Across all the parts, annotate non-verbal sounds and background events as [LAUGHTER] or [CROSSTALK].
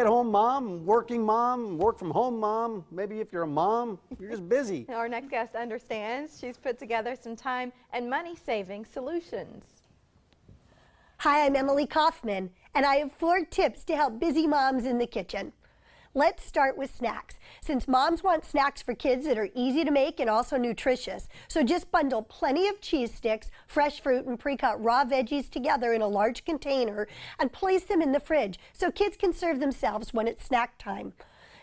at home mom, working mom, work from home mom. Maybe if you're a mom, you're just busy. [LAUGHS] Our next guest understands. She's put together some time and money saving solutions. Hi, I'm Emily Kaufman, and I have four tips to help busy moms in the kitchen. Let's start with snacks. Since moms want snacks for kids that are easy to make and also nutritious, so just bundle plenty of cheese sticks, fresh fruit, and pre-cut raw veggies together in a large container and place them in the fridge so kids can serve themselves when it's snack time.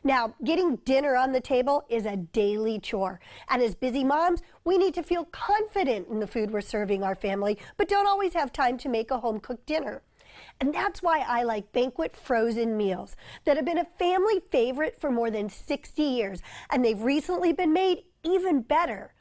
Now, getting dinner on the table is a daily chore. And as busy moms, we need to feel confident in the food we're serving our family, but don't always have time to make a home cooked dinner. And that's why I like Banquet frozen meals that have been a family favorite for more than 60 years, and they've recently been made even better.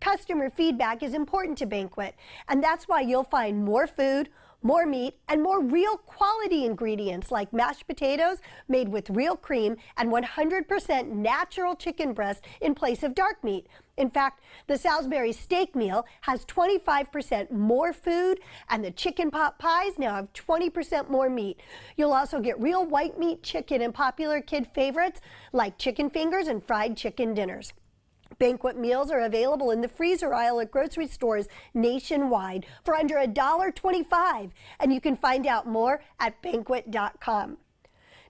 Customer feedback is important to Banquet, and that's why you'll find more food, more meat, and more real quality ingredients like mashed potatoes made with real cream and 100% natural chicken breast in place of dark meat. In fact, the Salisbury steak meal has 25% more food, and the chicken pot pies now have 20% more meat. You'll also get real white meat chicken and popular kid favorites like chicken fingers and fried chicken dinners. Banquet meals are available in the freezer aisle at grocery stores nationwide for under $1.25. And you can find out more at banquet.com.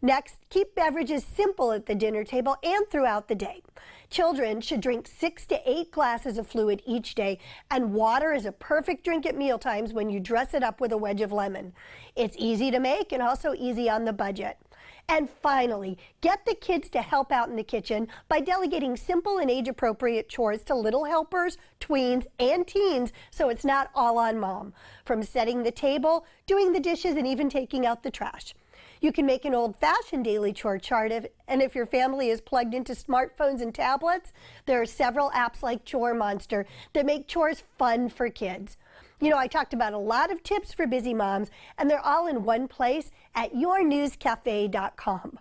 Next, keep beverages simple at the dinner table and throughout the day. Children should drink six to eight glasses of fluid each day, and water is a perfect drink at mealtimes when you dress it up with a wedge of lemon. It's easy to make and also easy on the budget. And finally, get the kids to help out in the kitchen by delegating simple and age appropriate chores to little helpers, tweens, and teens so it's not all on mom. From setting the table, doing the dishes, and even taking out the trash. You can make an old fashioned daily chore chart, if, and if your family is plugged into smartphones and tablets, there are several apps like Chore Monster that make chores fun for kids. You know, I talked about a lot of tips for busy moms, and they're all in one place at yournewscafe.com.